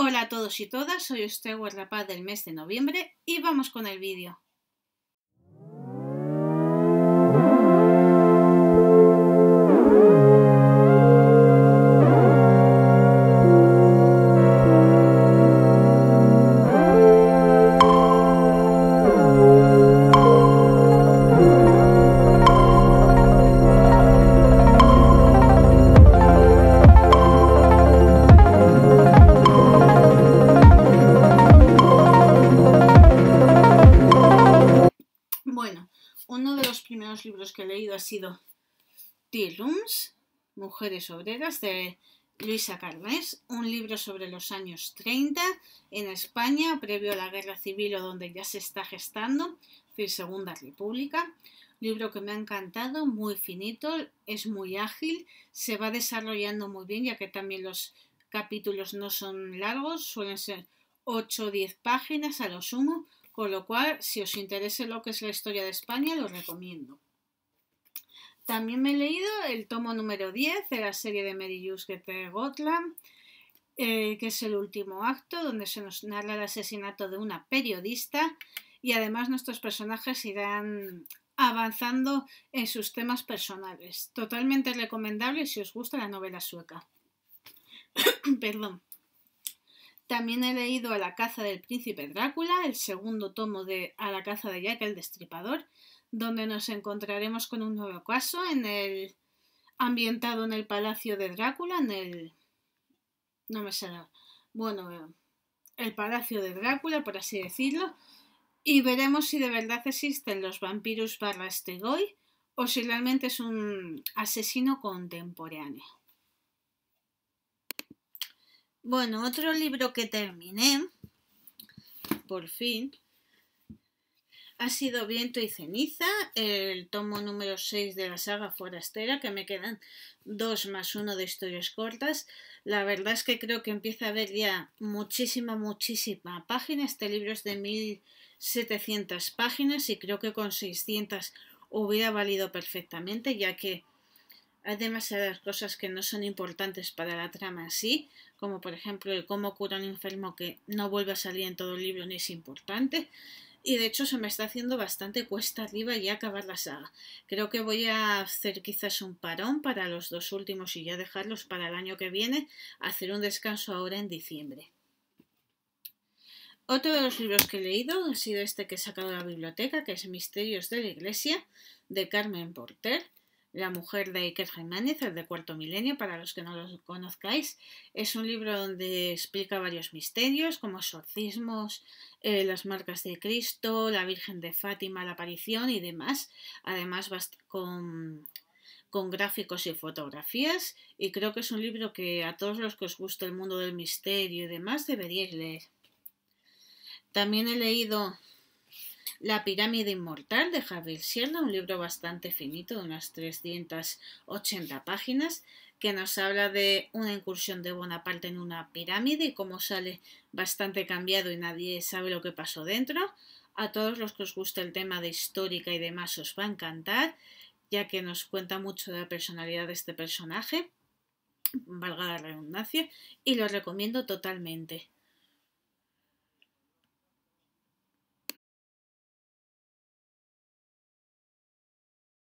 Hola a todos y todas, soy usted, Rapaz del mes de noviembre y vamos con el vídeo. Bueno, uno de los primeros libros que he leído ha sido Tea Rooms, Mujeres Obreras, de Luisa Carmes, un libro sobre los años 30 en España, previo a la Guerra Civil o donde ya se está gestando, es decir, Segunda República. Libro que me ha encantado, muy finito, es muy ágil, se va desarrollando muy bien, ya que también los capítulos no son largos, suelen ser 8 o 10 páginas a lo sumo, por lo cual, si os interese lo que es la historia de España, lo recomiendo. También me he leído el tomo número 10 de la serie de Mary Getegotland, Gotland, eh, que es el último acto, donde se nos narra el asesinato de una periodista y además nuestros personajes irán avanzando en sus temas personales. Totalmente recomendable si os gusta la novela sueca. Perdón. También he leído A la caza del príncipe Drácula, el segundo tomo de A la caza de Jack el Destripador, donde nos encontraremos con un nuevo caso en el ambientado en el palacio de Drácula, en el no me sé, bueno, el palacio de Drácula, por así decirlo, y veremos si de verdad existen los vampiros barra estegoi o si realmente es un asesino contemporáneo. Bueno, otro libro que terminé, por fin, ha sido Viento y Ceniza, el tomo número 6 de la saga Forastera, que me quedan 2 más uno de historias cortas. La verdad es que creo que empieza a haber ya muchísima, muchísima página. Este libro es de 1700 páginas y creo que con 600 hubiera valido perfectamente, ya que hay demasiadas cosas que no son importantes para la trama así, sí, como por ejemplo el cómo cura un enfermo que no vuelve a salir en todo el libro ni es importante. Y de hecho se me está haciendo bastante cuesta arriba ya acabar la saga. Creo que voy a hacer quizás un parón para los dos últimos y ya dejarlos para el año que viene, hacer un descanso ahora en diciembre. Otro de los libros que he leído ha sido este que he sacado de la biblioteca, que es Misterios de la Iglesia, de Carmen Porter. La mujer de Iker Jiménez, el de Cuarto Milenio, para los que no lo conozcáis, es un libro donde explica varios misterios como exorcismos, eh, las marcas de Cristo, la Virgen de Fátima, la aparición y demás. Además, con, con gráficos y fotografías y creo que es un libro que a todos los que os gusta el mundo del misterio y demás deberíais leer. También he leído la pirámide inmortal de Javier Sierra, un libro bastante finito de unas 380 páginas, que nos habla de una incursión de Bonaparte en una pirámide y cómo sale bastante cambiado y nadie sabe lo que pasó dentro. A todos los que os gusta el tema de histórica y demás os va a encantar, ya que nos cuenta mucho de la personalidad de este personaje, valga la redundancia, y lo recomiendo totalmente.